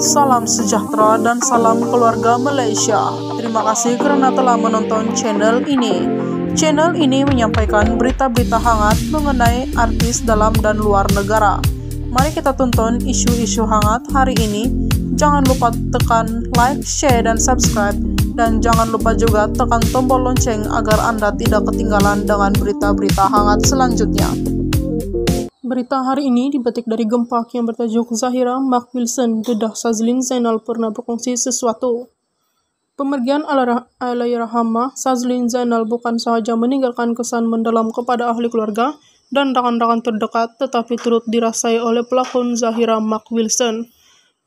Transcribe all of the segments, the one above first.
Salam sejahtera dan salam keluarga Malaysia. Terima kasih karena telah menonton channel ini. Channel ini menyampaikan berita-berita hangat mengenai artis dalam dan luar negara. Mari kita tonton isu-isu hangat hari ini. Jangan lupa tekan like, share, dan subscribe. Dan jangan lupa juga tekan tombol lonceng agar Anda tidak ketinggalan dengan berita-berita hangat selanjutnya. Berita hari ini dipetik dari gempak yang bertajuk Zahira Mark Wilson, dedah Sazlin Zainal pernah berkongsi sesuatu. Pemergian Alayrahamah, Sazlin Zainal bukan sahaja meninggalkan kesan mendalam kepada ahli keluarga dan rekan-rekan terdekat, tetapi turut dirasai oleh pelakon Zahira Mark Wilson.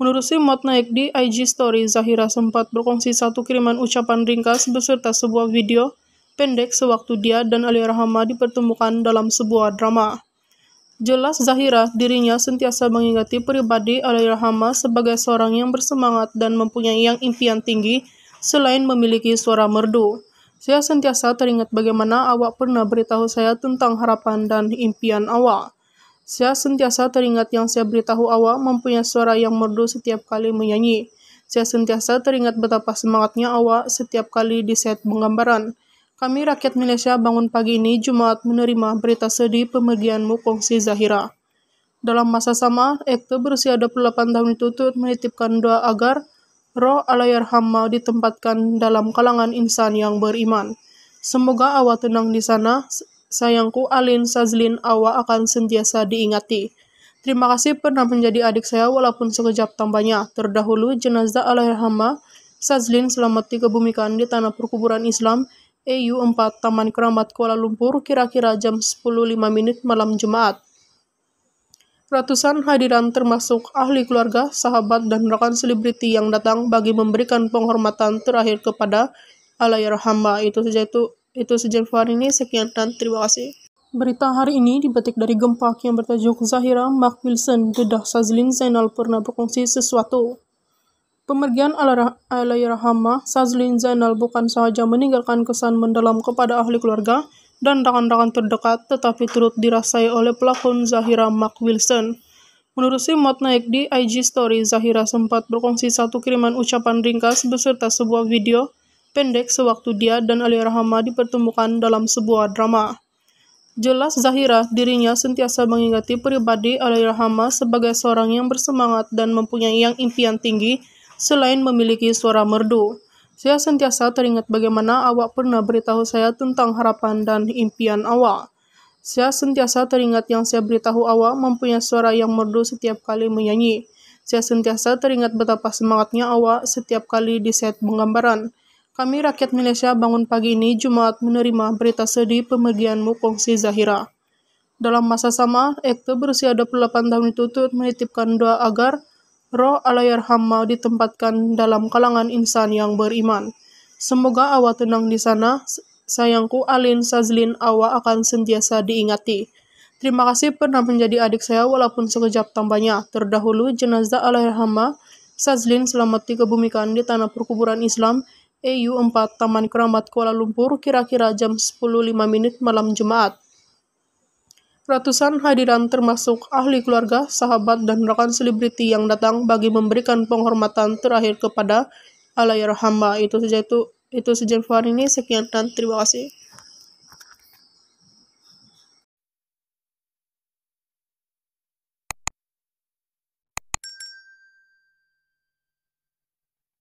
Menurut Simot Naik di IG Story, Zahira sempat berkongsi satu kiriman ucapan ringkas beserta sebuah video pendek sewaktu dia dan Alia Rahama dipertemukan dalam sebuah drama. Jelas Zahira, dirinya sentiasa mengingati pribadi Alayrahma sebagai seorang yang bersemangat dan mempunyai yang impian tinggi selain memiliki suara merdu. Saya sentiasa teringat bagaimana awak pernah beritahu saya tentang harapan dan impian awak. Saya sentiasa teringat yang saya beritahu awak mempunyai suara yang merdu setiap kali menyanyi. Saya sentiasa teringat betapa semangatnya awak setiap kali di set penggambaran. Kami rakyat Malaysia bangun pagi ini Jumat menerima berita sedih pemergian Mukongsi Zahira. Dalam masa sama, Ekte berusia 28 tahun itu turut menitipkan doa agar roh alayarhamma ditempatkan dalam kalangan insan yang beriman. Semoga awak tenang di sana, sayangku Alin Sazlin awak akan sentiasa diingati. Terima kasih pernah menjadi adik saya walaupun sekejap tambahnya. Terdahulu jenazah alayarhamma Sazlin selamat dikebumikan di tanah perkuburan Islam EU 4 Taman Keramat Kuala Lumpur kira-kira jam 10.05 menit malam Jumat. Ratusan hadiran termasuk ahli keluarga, sahabat, dan rekan selebriti yang datang bagi memberikan penghormatan terakhir kepada Alayarhamba. Itu saja itu itu saja hari ini. Sekian dan terima kasih. Berita hari ini dibetik dari gempa yang bertajuk Zahira Mark Wilson, Dedah Sazlin Zainal pernah berkongsi sesuatu. Pemergian Alayyarhamah Sazlin Zainal bukan sahaja meninggalkan kesan mendalam kepada ahli keluarga dan rekan-rekan terdekat tetapi turut dirasai oleh pelakon Zahira Mark Wilson. Menurut Simat Naik di IG Story, Zahira sempat berkongsi satu kiriman ucapan ringkas beserta sebuah video pendek sewaktu dia dan Alia Rahma dipertemukan dalam sebuah drama. Jelas Zahira dirinya sentiasa mengingati pribadi Alia Rahma sebagai seorang yang bersemangat dan mempunyai yang impian tinggi selain memiliki suara merdu. Saya sentiasa teringat bagaimana awak pernah beritahu saya tentang harapan dan impian awak. Saya sentiasa teringat yang saya beritahu awak mempunyai suara yang merdu setiap kali menyanyi. Saya sentiasa teringat betapa semangatnya awak setiap kali di set penggambaran. Kami rakyat Malaysia bangun pagi ini Jumat menerima berita sedih pemergian Si Zahira. Dalam masa sama, Ekte berusia 28 tahun itu turut menitipkan doa agar Roh alayarhamma ditempatkan dalam kalangan insan yang beriman. Semoga awa tenang di sana, sayangku Alin Sazlin awa akan sentiasa diingati. Terima kasih pernah menjadi adik saya walaupun sekejap tambahnya. Terdahulu jenazah alayarhamma Sazlin selamat dikebumikan di tanah perkuburan Islam EU 4 Taman Keramat Kuala Lumpur kira-kira jam 10.05 malam Jumat. Ratusan hadiran termasuk ahli keluarga, sahabat, dan rekan selebriti yang datang bagi memberikan penghormatan terakhir kepada Alayarhamma. Itu saja itu itu hari ini sekian dan terima kasih.